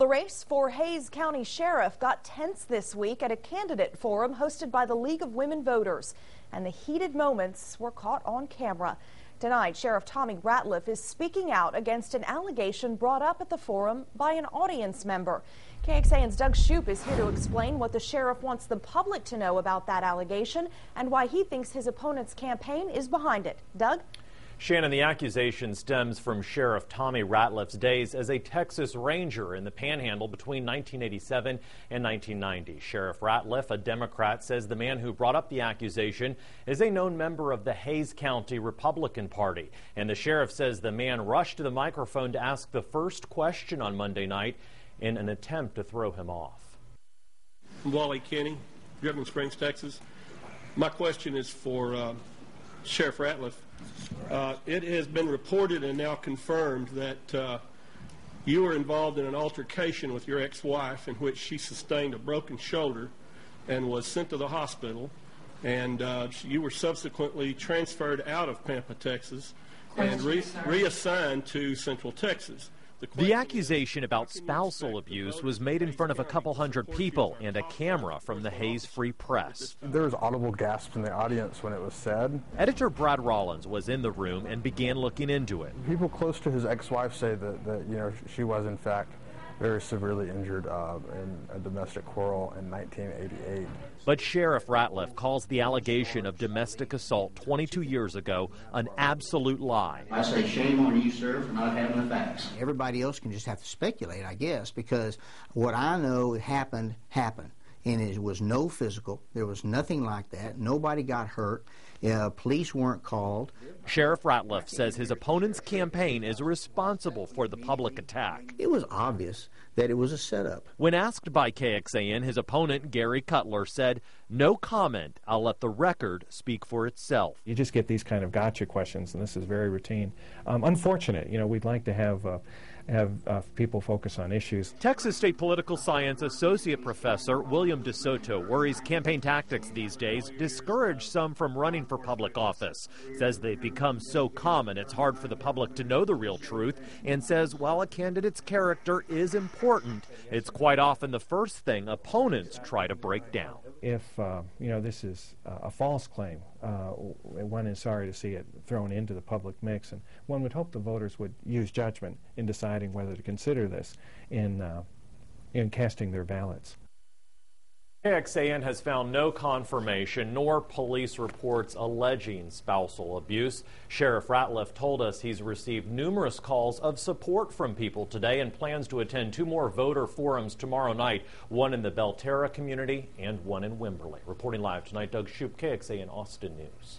The race for Hayes County Sheriff got tense this week at a candidate forum hosted by the League of Women Voters, and the heated moments were caught on camera. Tonight, Sheriff Tommy Ratliff is speaking out against an allegation brought up at the forum by an audience member. KXAN's Doug Shoup is here to explain what the sheriff wants the public to know about that allegation and why he thinks his opponent's campaign is behind it. Doug? Shannon, the accusation stems from Sheriff Tommy Ratliff's days as a Texas Ranger in the panhandle between 1987 and 1990. Sheriff Ratliff, a Democrat, says the man who brought up the accusation is a known member of the Hayes County Republican Party. And the sheriff says the man rushed to the microphone to ask the first question on Monday night in an attempt to throw him off. I'm Wally Kenny, Driven Springs, Texas. My question is for. Uh Sheriff Ratliff. Uh, it has been reported and now confirmed that uh, you were involved in an altercation with your ex-wife in which she sustained a broken shoulder and was sent to the hospital, and uh, you were subsequently transferred out of Pampa, Texas, and re reassigned to Central Texas. The accusation about spousal abuse was made in front of a couple hundred people and a camera from the Hayes Free Press. There was audible gasps in the audience when it was said. Editor Brad Rollins was in the room and began looking into it. People close to his ex-wife say that, that you know, she was in fact very severely injured uh, in a domestic quarrel in 1988. But Sheriff Ratliff calls the allegation of domestic assault 22 years ago an absolute lie. I say shame on you, sir, for not having the facts. Everybody else can just have to speculate, I guess, because what I know happened happened and it was no physical. There was nothing like that. Nobody got hurt. Uh, police weren't called. Sheriff Ratliff says his opponent's campaign is responsible for the public attack. It was obvious that it was a setup. When asked by KXAN, his opponent, Gary Cutler, said no comment. I'll let the record speak for itself. You just get these kind of gotcha questions, and this is very routine. Um, unfortunate. You know, we'd like to have. Uh, have uh, people focus on issues. Texas State Political Science Associate Professor William DeSoto worries campaign tactics these days discourage some from running for public office. Says they've become so common it's hard for the public to know the real truth, and says while a candidate's character is important, it's quite often the first thing opponents try to break down if uh, you know this is uh, a false claim, uh, one is sorry to see it thrown into the public mix, and one would hope the voters would use judgment in deciding whether to consider this in uh, in casting their ballots. KXAN has found no confirmation nor police reports alleging spousal abuse. Sheriff Ratliff told us he's received numerous calls of support from people today and plans to attend two more voter forums tomorrow night, one in the Belterra community and one in Wimberley. Reporting live tonight, Doug Shoup, KXAN Austin News.